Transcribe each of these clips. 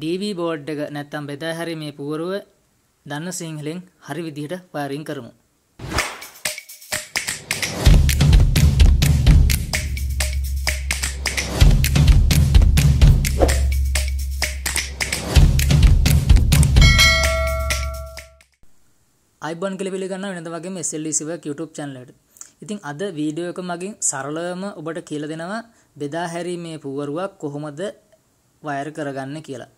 DV board එක නැත්තම් බෙදා හැරීමේ පුවරුව දන්න සිංහලෙන් හරි විදිහට වයරින් කරමු. අයිබොන් කල පිළිගන්න වෙනද වගේ මෙසල්ලිසිව e YouTube චැනලට ඉතින් අද වීඩියෝ එක මගින් සරලවම ඔබට කියල දෙනවා බෙදා හැරීමේ පුවරුවක් කොහොමද වයර් කරගන්න කියලා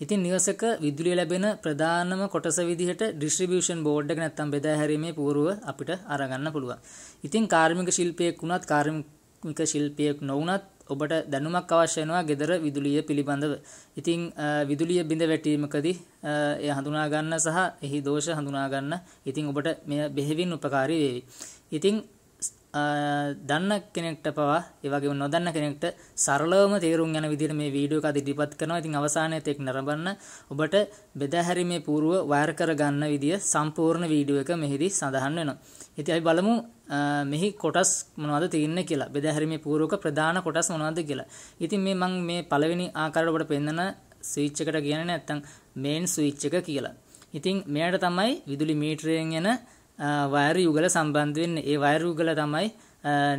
ඉතින් නිවසක විදුලිය ලැබෙන ප්‍රධානම කොටස විදිහට ඩිස්ට්‍රිබියුෂන් බෝඩ් එක නැත්තම් බෙදා හැරීමේ පුවරුව අපිට අරගන්න පුළුවන්. ඉතින් කාර්මික ශිල්පියෙක් වුණත් කාර්මික ශිල්පියෙක් නොවුණත් ඔබට දැනුමක් අවශ්‍ය වෙනවා gedara විදුලිය පිළිබඳව. ඉතින් විදුලිය බිඳ වැටීමකදී එය හඳුනා ගන්න සහ එහි දෝෂ හඳුනා ගන්න. ඉතින් ඔබට මෙය බෙහෙවින් උපකාරී වේවි. ඉතින් දන්න කෙනෙක්ට පවා ඒවගේ නොදන්න කෙනෙක්ට සරලවම තේරුම් යන විදිහට මේ වීඩියෝ එක ඉදිරිපත් කරනවා. ඉතින් අවසානයේ තෙක් නරඹන්න ඔබට බෙදාහැරීමේ පූර්ව වයර් කරගන්න විදිය සම්පූර්ණ වීඩියෝ එක මෙහිදී සඳහන් වෙනවා. ඉතින් අපි බලමු මෙහි කොටස් මොනවද තියෙන්නේ කියලා. බෙදාහැරීමේ පූර්වක ප්‍රධාන කොටස් මොනවද කියලා. ඉතින් මේ මම මේ පළවෙනි ආකාරයට ඔබට පෙන්වන ස්විච් එකට කියන්නේ නැත්තම් මේන් ස්විච් එක කියලා. ඉතින් මෙයාට තමයි විදුලි මීටරයෙන් එන වයර් යුගල සම්බන්ධ වෙන්නේ. ඒ වයර් යුගල තමයි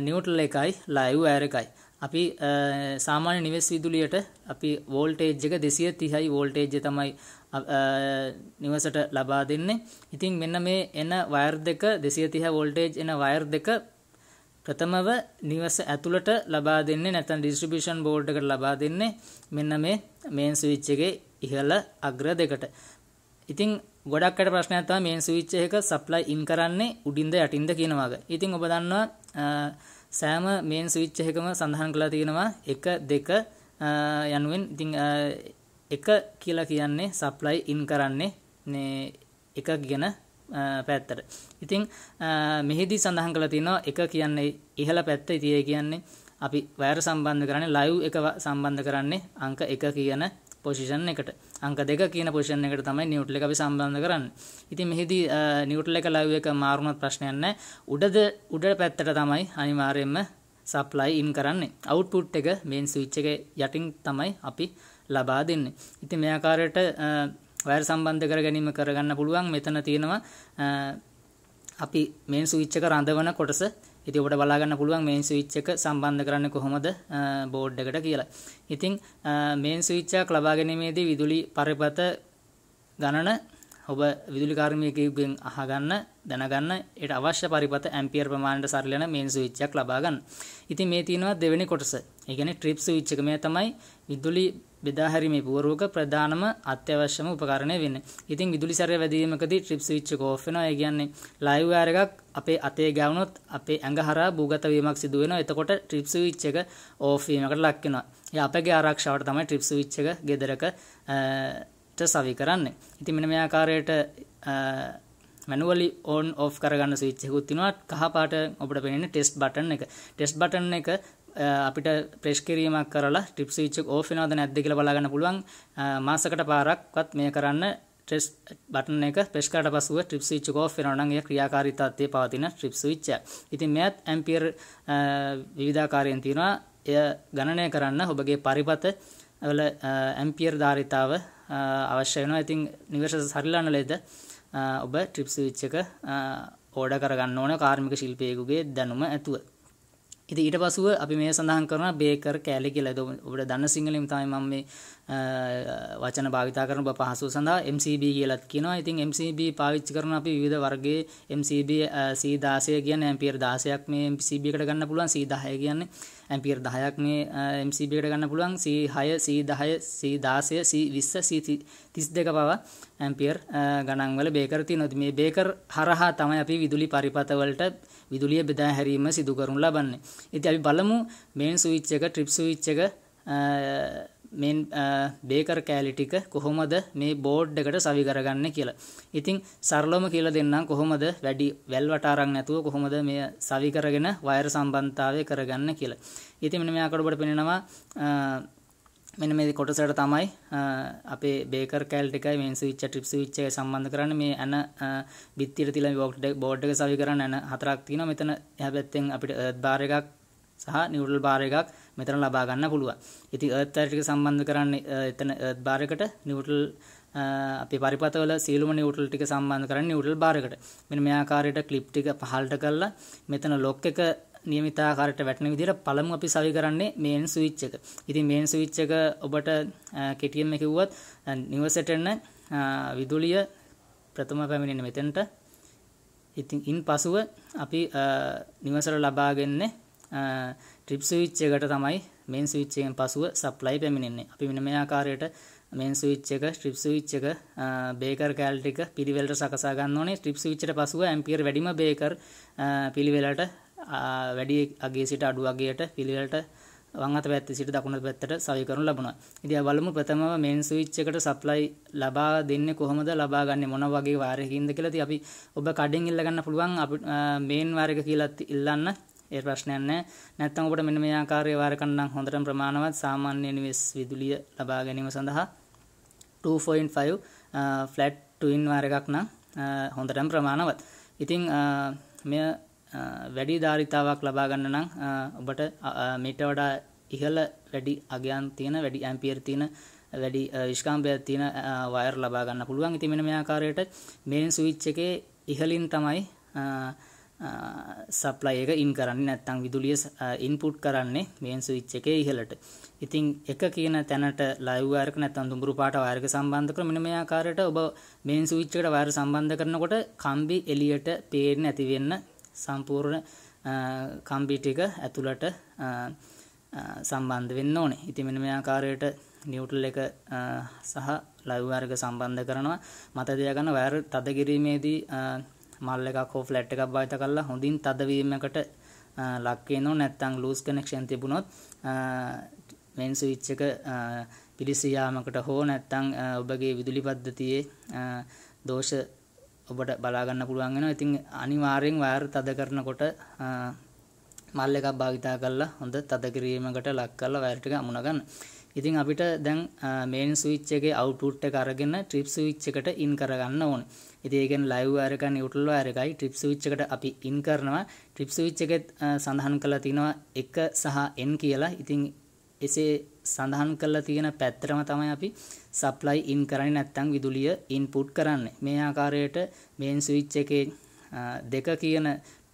නිව්ට්‍රල් එකයි ලයිව් වයර් එකයි. අපි සාමාන්‍ය නිවෙස් විදුලියට අපි වෝල්ටේජ් එක 230යි වෝල්ටේජ් තමයි නිවසට ලබා දෙන්නේ. ඉතින් මෙන්න මේ එන වයර් දෙක 230 වෝල්ටේජ් එන වයර් දෙක ප්‍රථමව නිවස ඇතුළට ලබා දෙන්නේ නැත්නම් ඩිස්ට්‍රිබියුෂන් බෝඩ් එකට ලබා දෙන්නේ මෙන්න මේ මේන් ස්විච් එකේ ඉහළ අග්‍ර දෙකට. ඉතින් ගොඩක් අට ප්‍රශ්නයක් තමයි මේන් ස්විච් එක සප්ලයි ඉන් කරන්නේ උඩින්ද යටින්ද කියන වගේ. ඉතින් ඔබ දන්නවා සෑම මේන් ස්විච් එකම සඳහන් කරලා තියෙනවා 1 2 යනුවෙන් ඉතින් එක කියලා කියන්නේ සප්ලයි ඉන් කරන්නේ මේ එක කියන පැත්තට. ඉතින් මෙහිදී සඳහන් කරලා තියෙනවා එක කියන්නේ ඉහළ පැත්ත. ඉතින් කියන්නේ අපි වයර් සම්බන්ධ කරන්නේ ලයිව් එක සම්බන්ධ කරන්නේ අංක 1 කියන පොසිෂන් එකට අංක දෙක කියන පොෂන් එකට තමයි නිියුට්ල අපි සම්බන්ධ කරන්න ඉති මෙහිදී නිියුට්ල එක ලව එක මාරුණත් ප්‍රශ්නයන්න උඩද උඩ පැත්තට තමයි අනිවාරයෙන්ම සප්ලයි ඉන් කරන්නේ අවුට්පුට් එක මේන් සවිච්ච එක යටින් තමයි අපි ලබා දෙන්නේ ඉති මෙයාකාරයට වයර් සම්බන්ධ කර ගැනීම කරගන්න පුළුවන් මෙතන තියෙනවා අපි මේන් සවිච්චක රඳවන කොටස ඉතින් ඔබට බලා ගන්න පුළුවන් මේන් ස්විච් එක සම්බන්ධ කරන්නේ කොහොමද බෝඩ් එකට කියලා. ඉතින් මේන් ස්විච් එක ලබා ගැනීමේදී විදුලි පරිපත ගණන ඔබ විදුලි කාර්මිකයෙකුගෙන් අහගන්න දැනගන්න ඒට අවශ්‍ය පරිපත ඇම්පියර් ප්‍රමාණයට සරිලන මේන් ස්විච් එකක් ලබා ගන්න. ඉතින් මේ තියෙනවා දෙවෙනි කොටස. ඒ කියන්නේ ට්‍රිප් ස්විච් එක මේ තමයි විදුලි බෙදා හැරීමේ පුවරුවක ප්‍රධානම අත්‍යවශ්‍යම උපකරණය වෙන්නේ. ඉතින් විදුලි සැරය වැඩි වීමකදී ට්‍රිප් ස්විච් එක ඕෆ් වෙනවා. ඒ කියන්නේ ලයිව් වයර් එකක් අපේ අතේ ගෑවුනොත් අපේ ඇඟ හරහා භූගත වීමක් සිදු වෙනවා. එතකොට ට්‍රිප් ස්විච් එක ඕෆ් වීමකට ලක් වෙනවා. ඒ අපගේ ආරක්ෂාවට තමයි ට්‍රිප් ස්විච් එක ගෙදරක ට සවි කරන්නේ. ඉතින් මෙන්න මේ ආකාරයට මැනුවලි ඕන් ඔෆ් කරගන්න ස්විච් එකකුත් තියෙනවා. කහ පාට අපිට පෙනෙන ටෙස්ට් බටන් එක. ටෙස්ට් බටන් එක අපිට ප්‍රෙස් කිරීමක් කරලා ටිප් ස්විච් එක ඕෆ් වෙනවද නැද්ද කියලා බලාගන්න පුළුවන්. මාසකට පාරක්වත් මේ කරන්න ට්‍රෙස් බටන් එක ප්‍රෙස් කරලා පසුව ට්‍රිප් ස්විච් එක ඔෆ් වෙනවා නම් ඒ ක්‍රියාකාරීතාවය පවතින ට්‍රිප් ස්විච් එක. ඉතින් මෙයත් ඇම්පියර් විවිධාකාරයෙන් තියෙනවා. එය ගණනය කරන්න ඔබගේ පරිපත වල ඇම්පියර් ධාරිතාව අවශ්‍ය වෙනවා. ඉතින් නිවර්ස සරිලන්න ලෙද ඔබ ට්‍රිප් ස්විච් එක ඕඩර් කරගන්න ඕන කාර්මික ශිල්පියෙකුගේ දැනුම ඇතුව. ඉතින් ඊට පසුව අපි මේ සඳහන් කරන බේකර් කෑලි කියලා. ඒක ඔබට දන්න සිංහලෙන් තමයි මම මේ වචන භාවිතා කරන ඔබ පහසුව සඳහා MCB කියලාත් කියනවා. ඉතින් MCB පාවිච්චි කරන අපි විවිධ වර්ගයේ MCB C16 කියන්නේ ඇම්පියර් 16ක් මේ MCB එකට ගන්න පුළුවන් C10 කියන්නේ ඇම්පියර් 10ක් මේ MCB එකට ගන්න පුළුවන් C6 C10 C16 C20 C32 පවා ඇම්පියර් ගණන් වල බේකර් තියෙනවා. මේ බේකර් හරහා තමයි අපි විදුලි පරිපථ වලට විදුලිය බෙදා හැරීම සිදු කරනු ලබන්නේ. ඉතින් අපි බලමු මේන් ස්විච් එක ට්‍රිප් ස්විච් එක මෙන් බේකර් කෑලි ටික කොහොමද මේ බෝඩ් එකට සවි කරගන්නේ කියලා. ඉතින් සරලවම කියලා දෙන්නම් කොහොමද වැඩි වැල්වට අරන් නැතුව කොහොමද මේ සවි කරගෙන වයර් සම්බන්ධතාවය කරගන්න කියලා. ඉතින් මෙන්න මෙයාකට ඔබට පෙන්නනවා මෙන්න මේ කොටසට තමයි අපේ බේකර් කෑල් එකයි මේන් ස්විච් ට්‍රිප් ස්විච් එක සම්බන්ධ කරන්න මේ ඇන බිත්තියට තියලා මේ බෝඩ් එක බෝඩ් එක සවි කරන්න ඇන හතරක් තියෙනවා මෙතන එහා පැත්තෙන් අපිට අර්ත් බාර් එකක් සහ නිවුට්‍රල් බාර් එකක් මෙතන ලබා ගන්න පුළුවන්. ඉතින් අර්ත් බාර් එක සම්බන්ධ කරන්නේ එතන අර්ත් බාර් එකට නිවුට්‍රල් අපේ පරිපතවල සියලුම නිවුට්‍රල් ටික සම්බන්ධ කරන්නේ නිවුට්‍රල් බාර් එකට. මෙන්න මේ ආකාරයට ක්ලිප් ටික පහළට කරලා මෙතන ලොක් එක નિયમિතාකාරයට වැටෙන විදිහට පළමු අපි සවි කරන්නේ මේන් ස්විච් එක. ඉතින් මේන් ස්විච් එක ඔබට කෙටියෙන් කිව්වොත් නිවසට එන විදුලිය ප්‍රථම පැමිණෙන මෙතෙන්ට. ඉතින් ඉන් පසුව අපි නිවසට ලබාගන්නේ ට්‍රිප් ස්විච් එකට තමයි මේන් ස්විච් එකෙන් පසුව සප්ලයි පැමිණෙන්නේ. අපි මෙන්න මේ ආකාරයට මේන් ස්විච් එක ස්ට්‍රිප් ස්විච් එක බේකර් කැල් ටික පිළිවෙලට සකසා ගන්න ඕනේ ස්ට්‍රිප් ස්විච් එකට පසුව ඇම්පියර් වැඩිම බේකර් පිළිවෙලට වැඩි අගේ සිට අඩු අගේට පිළිවෙලට වංගත පැත්ත සිට දකුණු පැත්තට සවි කරනු ලබනවා. ඉතින් බලමු ප්‍රථමව මේන් ස්විච් එකට සප්ලයි ලබා දෙන්නේ කොහොමද ලබා ගන්නෙ මොන වගේ වාරයකින්ද කියලා. ඉතින් අපි ඔබ කඩෙන් ඉල්ල ගන්න පුළුවන් අපි මේන් වාරයක කියලා ඉල්ලන්න. ඒ ප්‍රශ්නයක් නැහැ. නැත්නම් ඔබට මෙන්න මේ ආකාරයේ වාර කණ්ඩම් හොඳටම ප්‍රමාණවත් සාමාන්‍ය නිවෙස් විදුලිය ලබා ගැනීම සඳහා 2.5 ෆ්ලැට් ටු ඉන් වාර එකක් නම් හොඳටම ප්‍රමාණවත්. ඉතින් මෙය වැඩි ධාරිතාවක් ලබා ගන්න නම් ඔබට මීට වඩා ඉහළ වැඩි අගයන් තියෙන වැඩි ඇම්පියර් තියෙන වැඩි විශ්කාම්භයක් තියෙන වයර් ලබා ගන්න පුළුවන්. ඉතින් මෙන්න මේ ආකාරයට මේන් ස්විච් එකේ ඉහළින් තමයි සප්ලයි එක ඉන් කරන්නේ නැත්නම් විදුලිය ඉන්පුට් කරන්නේ මේන් ස්විච් එකේ ඉහළට. ඉතින් එක කියන තැනට ලයිව් වයර් එක නැත්නම් දුඹුරු පාට වයර් එක සම්බන්ධ කරලා මෙන්න මේ ආකාරයට ඔබ මේන් ස්විච් එකට වයර් සම්බන්ධ කරනකොට කම්බි එළියට පේන්නේ නැති වෙන්න සම්පූර්ණ කම්පිටික ඇතුළට සම්බන්ධ වෙන්න ඕනේ ඉතිමෙන මේ ආකාරයට නිියවටල් එක සහ ලයිවර්ග සම්බන්ධ කරනවා මත දෙයගන්න වැර තද කිරීමේදී මල්ල එකක් හෝ ෆලට් එකක් භාවිත කරලා හොඳින් තදවීමකට ලක්වෙනෝ නැත්තං ලූස් කනෙක්ෂන් තිබුණොත් මෙන් ස්විච් එක පිලිසියාමකට හෝ නැත්තං ඔබගේ විදුලි පද්ධතියේ දෝෂ ඔබට බලාගන්න පුළුවන් වෙනවා. ඉතින් අනිවාර්යෙන් වයර් තද කරනකොට මල් එකක් භාවිතා කරලා හොඳ තද කිරීමකට ලක් කරලා වයර් ටික අමුණ ගන්න. ඉතින් අපිට දැන් මේන් ස්විච් එකේ අවුට්පුට් එක අරගෙන ට්‍රිප් ස්විච් එකට ඉන් කරගන්න ඕනේ. ඉතින් ඒ කියන්නේ ලයිව් වයර් එක නියුට්‍රල් වයර් එකයි ට්‍රිප් ස්විච් එකට අපි ඉන් කරනවා. ට්‍රිප් ස්විච් එකේ සඳහන් කරලා තිනවා 1 සහ n කියලා. ඉතින් එසේ සඳහන් කරලා තියෙන පැත්තරම තමයි අපි සප්ලයි ඉන් කරන්නේ නැත්නම් විදුලිය ඉන්පුට් කරන්නේ. මේ ආකාරයට මේන් ස්විච් එකේ දෙක කියන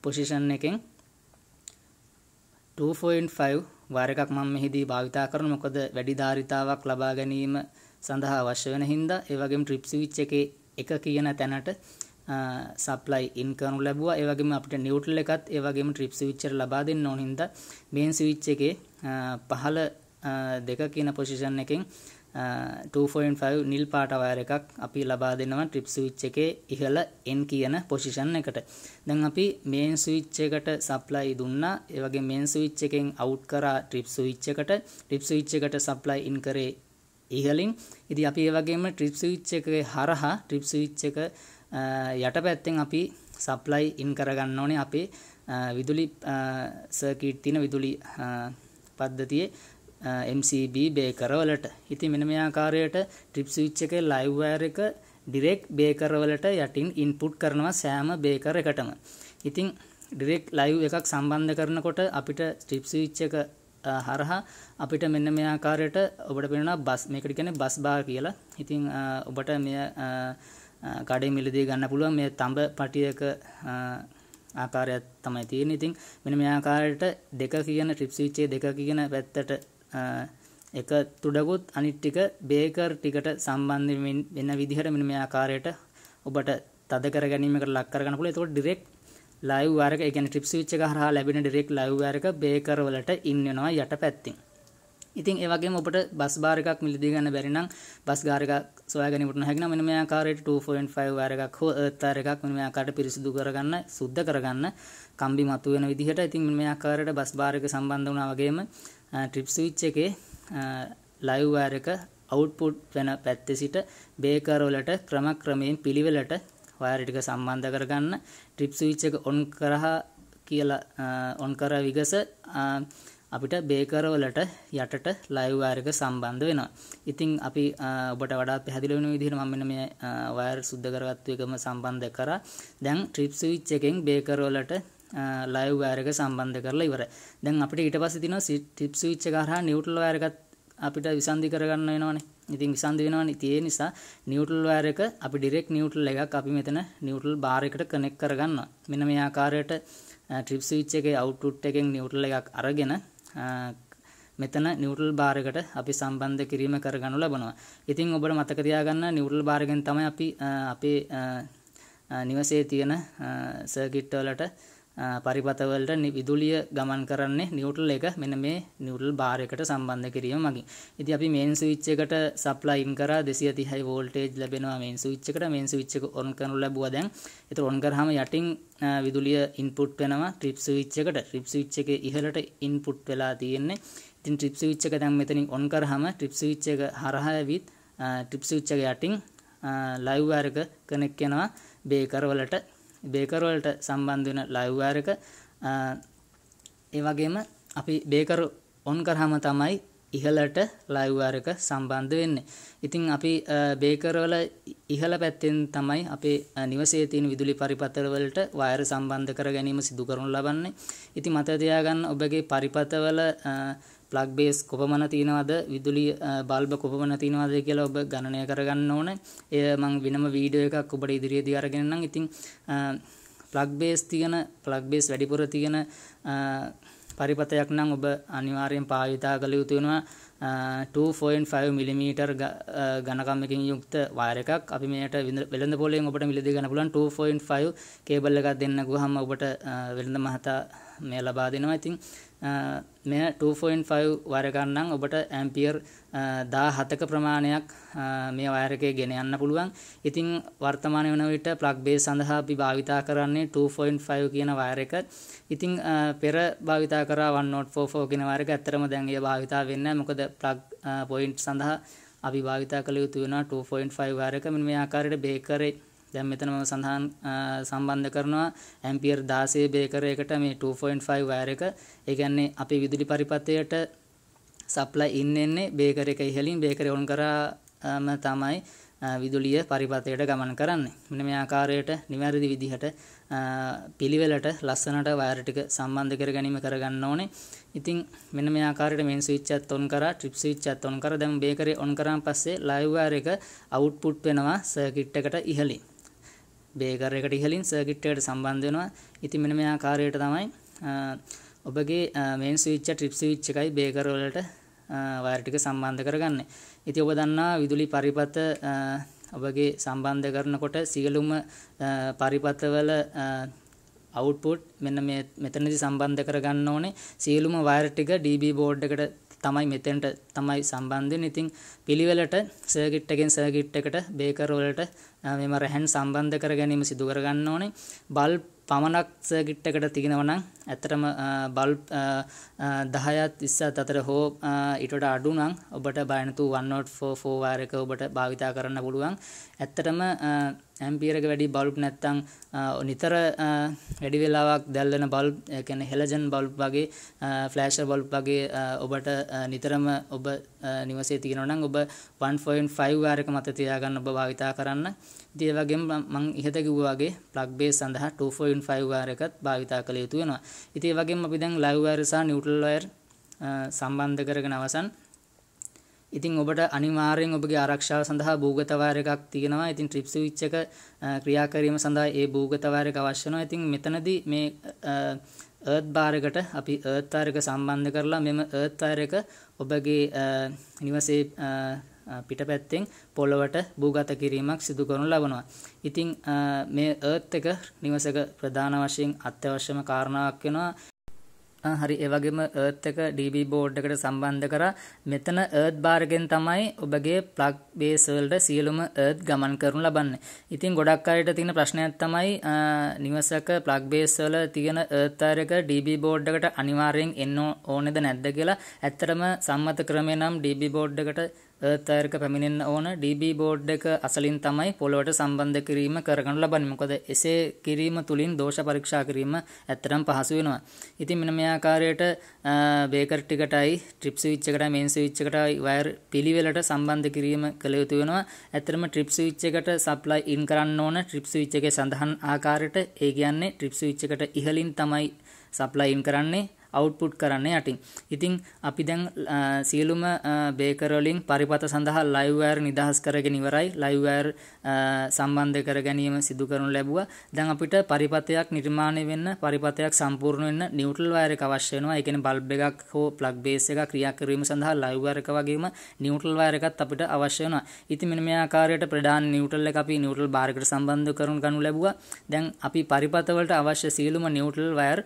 පොසිෂන් එකෙන් 2.5 වාර එකක් මම මෙහිදී භාවිතා කරන මොකද වැඩි ධාරිතාවක් ලබා ගැනීම සඳහා අවශ්‍ය වෙන හින්දා ඒ වගේම ට්‍රිප් ස්විච් එකේ එක කියන තැනට සප්ලයි ඉන් කරනු ලැබුවා ඒ වගේම අපිට නිව්ට්‍රල් එකත් ඒ වගේම ට්‍රිප් ස්විච් එක ලබා දෙන්න ඕන හින්දා මේන් ස්විච් එකේ පහළ දෙක කියන පොසිෂන් එකෙන් 2.5 නිල් පාට වයර් එකක් අපි ලබා දෙනවා ට්‍රිප් ස්විච් එකේ ඉහළ N කියන පොසිෂන් එකට. දැන් අපි මේන් ස්විච් එකට සප්ලයි දුන්නා. ඒ වගේ මේන් ස්විච් එකෙන් අවුට් කරා ට්‍රිප් ස්විච් එකට. ට්‍රිප් ස්විච් එකට සප්ලයි ඉන් කරේ ඉහළින්. ඉතින් අපි ඒ වගේම ට්‍රිප් ස්විච් එකේ හරහා ට්‍රිප් ස්විච් එක යටපැත්තෙන් අපි සප්ලයි ඉන් කරගන්න ඕනේ අපේ විදුලි සර්කීට් තියෙන විදුලි පද්ධතියේ MCB බේකරවලට. ඉතින් මෙන්න මේ ආකාරයට ට්‍රිප් ස්විච් එකේ ලයිව් වයර් එක ඩිරෙක්ට් බේකරවලට යටින් ඉන්පුට් කරනවා සෑම බේකර් එකටම. ඉතින් ඩිරෙක්ට් ලයිව් එකක් සම්බන්ධ කරනකොට අපිට ස්ට්‍රිප් ස්විච් එක හරහා අපිට මෙන්න මේ ආකාරයට ඔබට පේනවා බස් මේකට කියන්නේ බස් බාර් කියලා. ඉතින් ඔබට මෙය කඩේ මිලදී ගන්න පුළුවන් මේ තඹ පටියක ආකාරයක් තමයි තියෙන්නේ. ඉතින් මෙන්න මේ ආකාරයට දෙක කියන ට්‍රිප් ස්විච් දෙක කියන පැත්තට එක තුඩකුත් අනිත් ටික බේකර් ටිකට සම්බන්ධ වෙන විදිහට මෙන්න මේ ආකාරයට ඔබට තද කර ගැනීමකට ලක් කරගන්න පුළුවන්. ඒකට ඩිරෙක්ට් ලයිව් වර්ක ඒ කියන්නේ ට්‍රිප් ස්විච් එක හරහා ලැබෙන ඩිරෙක්ට් ලයිව් වර්ක බේකර් වලට ඉන් වෙනවා යට පැත්තෙන්. ඉතින් ඒ වගේම ඔබට බස් බාර් එකක් මිලදී ගන්න බැරි නම් බස් ගාර එකක් සොයාගැනීමට නොහැකිනම් මෙන්න මේ ආකාරයට 2.5 වයර් එකක් හෝ earth wire එකක් මෙන්න මේ ආකාරයට පිරිසිදු කරගන්න සුද්ධ කරගන්න කම්බි මතු වෙන විදිහට ඉතින් මෙන්න මේ ආකාරයට බස් බාර් එක සම්බන්ධ වුණා වගේම ට්‍රිප් ස්විච් එකේ ලයිව් වයර් එක අවුට්පුට් වෙන පැත්තේ සිට බේකර් වලට ක්‍රමක්‍රමයෙන් පිළිවෙලට වයර් ටික සම්බන්ධ කරගන්න ට්‍රිප් ස්විච් එක ඔන් කරහා කියලා ඔන් කරා විගස අපිට බේකරවලට යටට ලයිව් වයර් එක සම්බන්ධ වෙනවා. ඉතින් අපි ඔබට වඩා පැහැදිලි වෙන විදිහට මම මෙන්න මේ වයර් සුද්ධ කරගත්තු එකම සම්බන්ධ කරා. දැන් ට්‍රිප් ස්විච් එකෙන් බේකරවලට ලයිව් වයර් එක සම්බන්ධ කරලා ඉවරයි. දැන් අපිට ඊට පස්සේ තියෙනවා ට්‍රිප් ස්විච් එක හරහා නිව්ට්‍රල් වයර් එකත් අපිට විසන්ධි කරගන්න වෙනවානේ. ඉතින් විසන්ධි වෙනවානේ. ඒ නිසා නිව්ට්‍රල් වයර් එක අපි ඩිරෙක්ට් නිව්ට්‍රල් එකක් අපි මෙතන නිව්ට්‍රල් බාර් එකට කනෙක්ට් කරගන්නවා. මෙන්න මේ ආකාරයට ට්‍රිප් ස්විච් එකේ අවුට්පුට් එකෙන් නිව්ට්‍රල් එකක් අරගෙන මෙතන නිවටල් බාරකට අපි සම්බන්ධ කිරීම කරගනු ලබනවා. ඉතින් ඔබට මතක තියාගන්න නිවටල් බාරගෙන් තමයි අපි අපේ නිවසේ තියෙන සර්කිට් වලට පරිපතවලට විදුලිය ගමන් කරන්නේ නිියවටල් එක මෙන මේ නිියවටල් භාරයකට සම්බන්ධ කිරීම මගින් ඉති අපි මේන් විච්චකට සප්ලයින් කර දෙසි තිහයි වෝල්ටේජ් ලැබෙනවා මේන් විච්චකට මේන් විච්චක ඔන් කරනු ලැබුව දැන් එත ඔන් කරහම යටින් විදුලිය ඉන්පුට් වෙනවා ට්‍රිප්ස් විච්චකට ට්‍රිප්ස් විච්ච එක ඉහලට ඉන්පුට් වෙලා තියෙන්නේ ඉතින් ට්‍රිප්ස් විච්චක දැන් මෙතනින් ඔන් කරහම ට්‍රිප්ස් විච්ච එක හරහයවිත් ටිප්ස් විච්චක යටින් ලයිව්වාරක කනෙක් වෙනවා බේකරවලට බේකරවලට සම්බන්ධ වෙන ලයිව්වර් එක ඒ වගේම අපි බේකර ඔන් කරාම තමයි ඉහළට ලයිව්වර් එක සම්බන්ධ වෙන්නේ. ඉතින් අපි බේකරවල ඉහළ පැත්තෙන් තමයි අපේ නිවසේ තියෙන විදුලි පරිපථ වලට වයර් සම්බන්ධ කර ගැනීම සිදු කරනු ලබන්නේ. ඉතින් මතක තියාගන්න ඔබගේ පරිපථ වල ප්ලග් බේස් කොපමණ තියෙනවද විදුලි බල්බ කොපමණ තියෙනවද කියලා ඔබ ගණනය කරගන්න ඕන. එය මං වෙනම වීඩියෝ එකක් ඔබට ඉදිරියේදී අරගෙන නම් ඉතින් ප්ලග් බේස් තියෙන ප්ලග් බේස් වැඩිපුර තියෙන පරිපතයක් නම් ඔබ අනිවාර්යෙන් පාවිතා කළ යුතු වෙනවා 2.5 mm ඝනකම්මකින් යුක්ත වයර් එකක් අපි මේකට වෙළඳ පොලෙන් ඔබට මිලදී ගන්න පුළුවන් 2.5 කේබල් එකක් දෙන්න ගියාම ඔබට වෙළඳ මහතා මේ ලබා දෙනවා ඉතින් මෙය 2.5 වයරකන්නම් ඔබට ඇම්පියර් දා හතක ප්‍රමාණයක් මේ වයරකය ගෙන යන්න පුළුවන් ඉතිං වර්තමානය වන විට ප්ලක් බේ සඳහා අපි භාවිතා කරන්නේ 2.5 කියන වයර එක ඉතිං පෙර භාවිතා කර 1.44 කියෙන වයරක ඇත්තරම දැන්ගේ භාවිතා වෙන්න මොකද ප්ලක් පොයින්ට් සඳහා අපි භාවිතා කළ යුතු වෙන 2.5 වයරක මෙ මේ ආකාරයට බේකරේ දැන් මෙතන මම සඳහන් සම්බන්ධ කරනවා ඇම්පියර් 16 බේකරයකට මේ 2.5 වයර් එක. ඒ කියන්නේ අපේ විදුලි පරිපථයට සප්ලයි ඉන් එන්නේ බේකර එක ඉහළින් බේකරය ඔන් කරාම තමයි විදුලිය පරිපථයට ගමන් කරන්නේ. මෙන්න මේ ආකාරයට නිවැරදි විදිහට පිළිවෙලට ලස්සනට වයර් ටික සම්බන්ධ කර ගැනීම කරගන්න ඕනේ. ඉතින් මෙන්න මේ ආකාරයට මේන් ස්විච් එකත් ඔන් කරා, ට්‍රිප් ස්විච් එකත් ඔන් කරා. දැන් බේකරේ ඔන් කරාන් පස්සේ ලයිව් වයර් එක අවුට්පුට් වෙනවා සර්කිට් එකට ඉහළින්. බේකර එකට ඉහලින් සර්කිට් එකට සම්බන්ධ වෙනවා. ඉතින් මෙන්න මේ ආකාරයට තමයි ඔබගේ මේන් ස්විච් ට්‍රිප් ස්විච් එකයි බේකර වලට වයර් ටික සම්බන්ධ කරගන්නේ. ඉතින් ඔබ දන්නා විදුලි පරිපථ ඔබගේ සම්බන්ධ කරනකොට සියලුම පරිපථවල අවුට්පුට් මෙන්න මෙතනදි සම්බන්ධ කරගන්න ඕනේ සියලුම වයර් ටික DB බෝඩ් එකට තමයි මෙතෙන්ට තමයි සම්බන්ධයෙන් ඉතින් පිළිවෙලට සර්කිට් එකෙන් සර්කිට් එකට බේකර් වලට මෙම රැහන් සම්බන්ධ කර ගැනීම සිදු කර ගන්න ඕනේ බල්බ් පමණක් සර්කිට් එකට තියෙනවා නම් ඇත්තටම බල්බ් 10ත් 20ත් අතර හෝ ඊට වඩා අඩු නම් ඔබට බය නැතුව 1.44 වයර් එක ඔබට භාවිතා කරන්න පුළුවන් ඇත්තටම ඇම්පියරක වැඩි බල්බ් නැත්තං නිතර වැඩි වෙලාවක් දැල්වෙන බල්බ් කැන හෙලජන් බල්බ් වගේ ෆලෑශ බල්බ් වගේ ඔබට නිතරම ඔබ නිවසේ තියෙනනම් ඔබ 1.5 වාරක මත තියාගන්න ඔබ භාවිතා කරන්න දේවගේ මං ඉහත කිව්වාගේ ප්ලග් බේස් සඳහා 2.5 වාරකත් භාවිතා කළ යුතු වෙනවා. ඉතින් ඒ වගේම අපි දැන් ලයිව් වයර් සහ නිව්ට්‍රල් වයර් සම්බන්ධ කරගෙන අවසන් ඉතින් ඔබට අනිවාර්යෙන් ඔබගේ ආරක්ෂාව සඳහා භූගත වාර එකක් තියෙනවා. ඉතින් ට්‍රිප් ස්විච් එක ක්‍රියා කිරීම සඳහා ඒ භූගත වාර එක අවශ්‍ය වෙනවා. ඉතින් මෙතනදී මේ ඒත් බාරකට අපි ඒත් ආරක සම්බන්ධ කරලා මෙම ඒත් ආරක ඔබගේ නිවසේ පිටපැත්තෙන් පොළොවට භූගත කිරීමක් සිදු කරනු ලබනවා. ඉතින් මේ ඒත් එක නිවසක ප්‍රධාන වශයෙන් අත්‍යවශ්‍යම කාරණාවක් වෙනවා. හරි ඒ වගේම Earth එක DB board එකට සම්බන්ධ කරා මෙතන Earth bar එකෙන් තමයි ඔබගේ plug base වලට සියලුම Earth ගමන් කරනු ලබන්නේ. ඉතින් ගොඩක් අයට තියෙන ප්‍රශ්නයක් තමයි නිවසක plug base වල තියෙන Earth wire එක DB board එකට අනිවාර්යෙන් එන්න ඕනේද නැද්ද කියලා. ඇත්තටම සම්මත ක්‍රමය නම් DB board එකට තරක පැමිණෙන්න ඕන DB බෝඩ් එක අසලින් තමයි පොළොවට සම්බන්ධ කිරීම කරගනු ලබන්නේ. මොකද එසේ කිරීම තුලින් දෝෂ පරීක්ෂා කිරීම ඇත්තටම පහසු වෙනවා. ඉතින් මෙන්න මේ ආකාරයට බේකර් ටිකටයි ට්‍රිප් ස්විච් එකටයි මේන් ස්විච් එකටයි වයර් පිළිවෙලට සම්බන්ධ කිරීම කළ යුතු වෙනවා. ඇත්තටම ට්‍රිප් ස්විච් එකට සප්ලයි ඉන් කරන්න ඕන ට්‍රිප් ස්විච් එකේ සඳහන් ආකාරයට ඒ කියන්නේ ට්‍රිප් ස්විච් එකට ඉහළින් තමයි සප්ලයි ඉන් කරන්නේ. අවුට්පුට් කරන්න යටින්. ඉතින් අපි දැන් සියලුම බේකරොලින් පරිපත සඳහා ලයිවවර් නිදහස් කරගෙන ඉවරයි. ලයිවවර් සම්බන්ධ කර ගැනීම සිදු කරනු ලැබුවා. දැන් අපිට පරිපතයක් නිර්මාණය වෙන්න පරිපතයක් සම්පූර්ණ වෙන්න නිව්ට්‍රල් වයර් එක අවශ්‍ය වෙනවා. ඒ කියන්නේ බල්බ් එකක් හෝ ප්ලග් බේස් එකක් ක්‍රියා කිරීම සඳහා ලයිවවර් එක වගේම නිව්ට්‍රල් වයර් එකත් අපිට අවශ්‍ය වෙනවා. ඉතින් මෙන්න මේ ආකාරයට ප්‍රධාන නිව්ට්‍රල් එක අපි නිව්ට්‍රල් බාරකට සම්බන්ධ කරනු ගනු ලැබුවා. දැන් අපි පරිපතවලට අවශ්‍ය සියලුම නිව්ට්‍රල් වයර්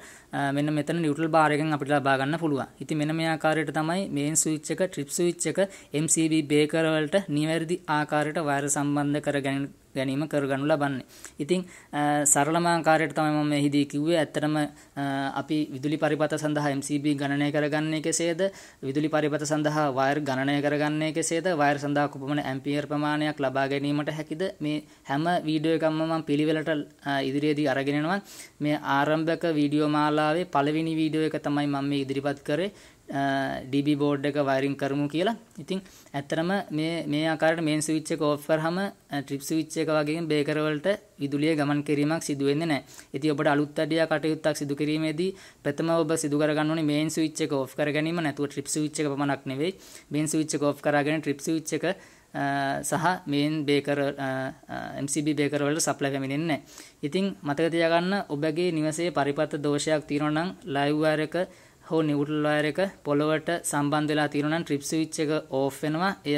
මෙන්න මෙතන නිව්ට්‍රල් බාර් එකෙන් අපිට ලබා ගන්න පුළුවන්. ඉතින් මෙන්න මේ ආකාරයට තමයි මේන් ස්විච් එක, ට්‍රිප් ස්විච් එක, MCB බේකර වලට නිවැරදි ආකාරයට වයර් සම්බන්ධ කර ගැනීම ගැනීම කරගනු ලබන්නේ. ඉතින් සරලම ආකාරයට තමයි මම එහිදී කිව්වේ ඇත්තටම අපි විදුලි පරිපථ සඳහා MCB ගණනය කරගන්නේ කෙසේද? විදුලි පරිපථ සඳහා වයර් ගණනය කරගන්නේ කෙසේද? වයර් සඳහා කුපමණ ඇම්පියර් ප්‍රමාණයක් ලබා ගැනීමට හැකිද? මේ හැම වීඩියෝ එකක්ම මම පිළිවෙලට ඉදිරියේදී අරගෙන මේ ආරම්භක වීඩියෝ මාලාවේ පළවෙනි වීඩියෝ එක තමයි මම ඉදිරිපත් කරේ. DB බෝඩ් එක වයරින් කරමු කියලා. ඉතින් ඇත්තරම මේ මේ ආකාරයට මේන් ස්විච් එක ඕෆ් කරාම ට්‍රිප් ස්විච් එක වගේ බේකර වලට විදුලිය ගමන් කිරීමක් සිදු වෙන්නේ නැහැ. ඉතින් ඔබට අලුත් අඩියා කටයුත්තක් සිදු කිරීමේදී ප්‍රථම ඔබ සිදු කරගන්න ඕනේ මේන් ස්විච් එක ඕෆ් කර ගැනීම නැතුව ට්‍රිප් ස්විච් එක පමණක් නෙවෙයි. මේන් ස්විච් එක ඕෆ් කරාගෙන ට්‍රිප් ස්විච් එක සහ මේන් බේකර MCB බේකර වලට සප්ලයි පැමිණෙන්නේ නැහැ. ඉතින් මතක තියාගන්න ඔබගේ නිවසේ පරිපත්ත දෝෂයක් තියෙනවා නම් ලයිව් වයර් එක හෝ නිවුට්‍රල් වයර් එක පොළොවට සම්බන්ධ වෙලා තියෙනවා නම් ට්‍රිප් ස්විච් එක ඕෆ් වෙනවා. එය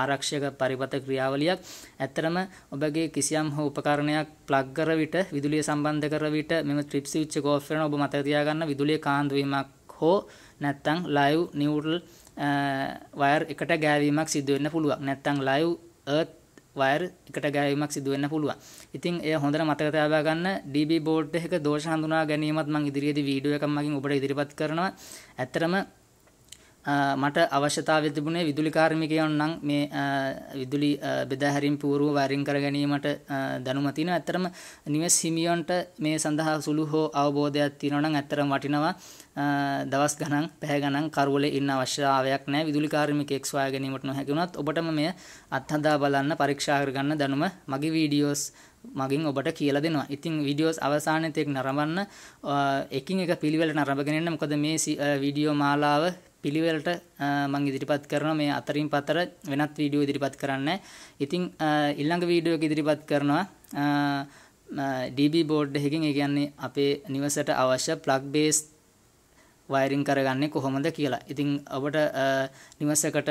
ආරක්ෂක පරිපත ක්‍රියාවලියක්. ඇත්තරම ඔබගේ කිසියම් හෝ උපකරණයක් ප්ලග් කර විට විදුලිය සම්බන්ධ කර විට මෙම ට්‍රිප් ස්විච් එක ඕෆ් වෙනවා. ඔබ මතක තියාගන්න විදුලිය කාන්දු වීමක් හෝ නැත්නම් ලයිව් නිවුට්‍රල් වයර් එකට ගෑවීමක් සිදු වෙන්න පුළුවන්. නැත්නම් ලයිව් earth වයර් එකට ගෑවීමක් සිදු වෙන්න පුළුවන්. ඉතින් එය හොඳට මතක තබා ගන්න DB බෝඩ් එකක දෝෂ හඳුනා ගැනීමත් මම ඉදිරියේදී වීඩියෝ එකක් මගින් ඔබට ඉදිරිපත් කරනවා. ඇත්තරම මට අවශ්‍යතාවය තිබුණේ විදුලි කාර්මිකයන් නම් මේ විදුලි බෙදාහැරීම් පූර්ව වයරින් කර ගැනීමට දැනුම තියෙනවා. ඇත්තරම නිවෙස් හිමියන්ට මේ සඳහා සුළු හෝ අවබෝධයක් තියෙනවා නම් ඇත්තරම වටිනවා. දවස් ගණන් පැය ගණන් කරවලේ ඉන්න අවශ්‍යතාවයක් නැහැ. විදුලි කාර්මිකයෙක් සොයා ගැනීමට නොහැකි වුණත් ඔබටම මෙය අත්හදා බලන්න පරීක්ෂා කරගන්න දැනුම මගේ වීඩියෝස් මගින් ඔබට කියලා දෙනවා. ඉතින් වීඩියෝස් අවසානයේ තෙක් නරඹන්න එකින් එක පිළිවෙලට නරඹගෙන යන්න. මොකද මේ වීඩියෝ මාලාව පිළිවෙලට මං ඉදිරිපත් කරන මේ අතරින් පතර වෙනත් වීඩියෝ ඉදිරිපත් කරන්න. ඉතින් ඊළඟ වීඩියෝ එක ඉදිරිපත් කරනවා DB බෝඩ් එකකින් ඒ කියන්නේ අපේ නිවසට අවශ්‍ය plug based වයරින් කරගන්නේ කොහොමද කියලා. ඉතින් ඔබට නිවසකට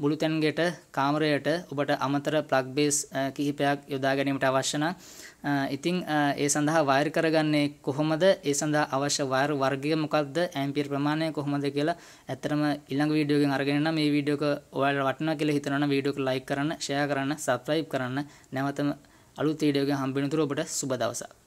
බුළුතැන්ගෙට කාමරයට ඔබට අමතර ප්ලග් බේස් කිහිපයක් යොදා ගැනීමට අවශ්‍ය ඉතින් ඒ සඳහා වයර් කරගන්නේ කොහොමද? ඒ සඳහා අවශ්‍ය වයර් වර්ගය මොකක්ද? ඇම්පියර් ප්‍රමාණය කොහොමද කියලා ඇත්තටම ඊළඟ වීඩියෝ එකෙන් අරගෙන නම් මේ වීඩියෝ එක ඔයාලට වටිනවා කියලා හිතනවනම් වීඩියෝ එක ලයික් කරන්න, ෂෙයා කරන්න, සබ්ස්ක්‍රයිබ් කරන්න. නැවතම අලුත් වීඩියෝ එකෙන් හම්බ වෙනතුරු ඔබට සුබ දවසක්.